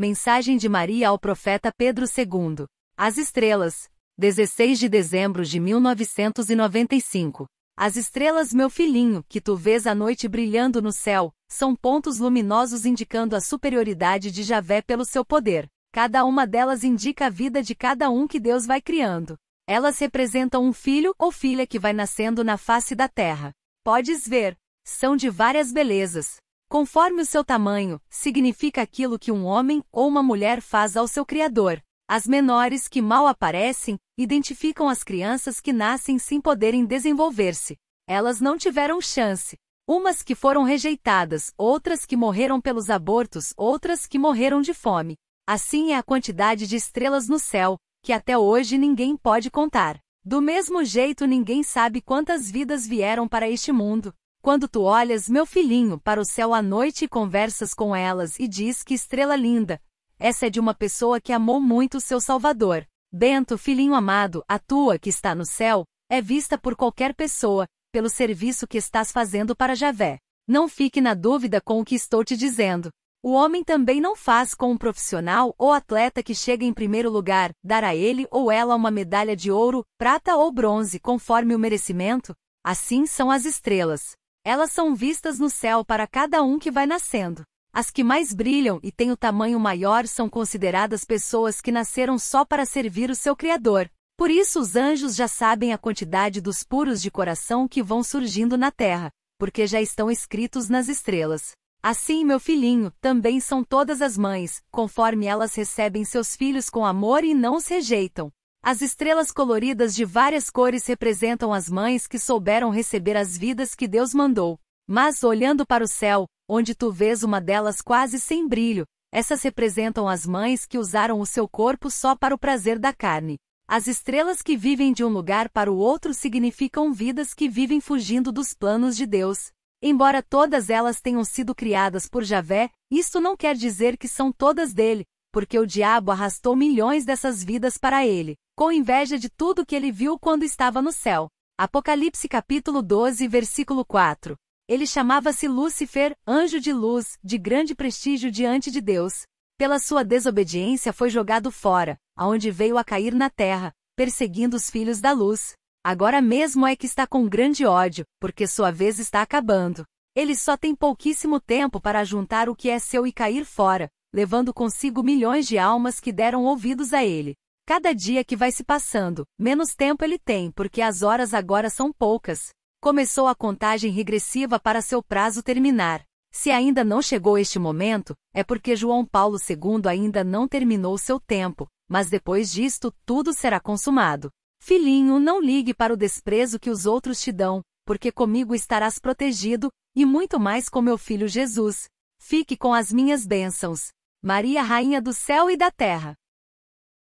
Mensagem de Maria ao profeta Pedro II. As estrelas. 16 de dezembro de 1995. As estrelas, meu filhinho, que tu vês à noite brilhando no céu, são pontos luminosos indicando a superioridade de Javé pelo seu poder. Cada uma delas indica a vida de cada um que Deus vai criando. Elas representam um filho ou filha que vai nascendo na face da terra. Podes ver, são de várias belezas, Conforme o seu tamanho, significa aquilo que um homem ou uma mulher faz ao seu Criador. As menores que mal aparecem identificam as crianças que nascem sem poderem desenvolver-se. Elas não tiveram chance. Umas que foram rejeitadas, outras que morreram pelos abortos, outras que morreram de fome. Assim é a quantidade de estrelas no céu, que até hoje ninguém pode contar. Do mesmo jeito, ninguém sabe quantas vidas vieram para este mundo, quando tu olhas, meu filhinho, para o céu à noite e conversas com elas e diz que estrela linda, essa é de uma pessoa que amou muito o seu Salvador. Bento, filhinho amado, a tua que está no céu, é vista por qualquer pessoa, pelo serviço que estás fazendo para Javé. Não fique na dúvida com o que estou te dizendo. O homem também não faz com um profissional ou atleta que chega em primeiro lugar, dar a ele ou ela uma medalha de ouro, prata ou bronze, conforme o merecimento. Assim são as estrelas. Elas são vistas no céu para cada um que vai nascendo. As que mais brilham e têm o tamanho maior são consideradas pessoas que nasceram só para servir o seu Criador. Por isso os anjos já sabem a quantidade dos puros de coração que vão surgindo na terra, porque já estão escritos nas estrelas. Assim, meu filhinho, também são todas as mães, conforme elas recebem seus filhos com amor e não os rejeitam. As estrelas coloridas de várias cores representam as mães que souberam receber as vidas que Deus mandou. Mas olhando para o céu, onde tu vês uma delas quase sem brilho, essas representam as mães que usaram o seu corpo só para o prazer da carne. As estrelas que vivem de um lugar para o outro significam vidas que vivem fugindo dos planos de Deus. Embora todas elas tenham sido criadas por Javé, isto não quer dizer que são todas dele, porque o diabo arrastou milhões dessas vidas para ele, com inveja de tudo que ele viu quando estava no céu. Apocalipse capítulo 12, versículo 4. Ele chamava-se Lúcifer, anjo de luz, de grande prestígio diante de Deus. Pela sua desobediência foi jogado fora, aonde veio a cair na terra, perseguindo os filhos da luz. Agora mesmo é que está com grande ódio, porque sua vez está acabando. Ele só tem pouquíssimo tempo para juntar o que é seu e cair fora, levando consigo milhões de almas que deram ouvidos a ele. Cada dia que vai se passando, menos tempo ele tem, porque as horas agora são poucas. Começou a contagem regressiva para seu prazo terminar. Se ainda não chegou este momento, é porque João Paulo II ainda não terminou seu tempo, mas depois disto tudo será consumado. Filhinho, não ligue para o desprezo que os outros te dão, porque comigo estarás protegido, e muito mais com meu filho Jesus. Fique com as minhas bênçãos. Maria Rainha do Céu e da Terra.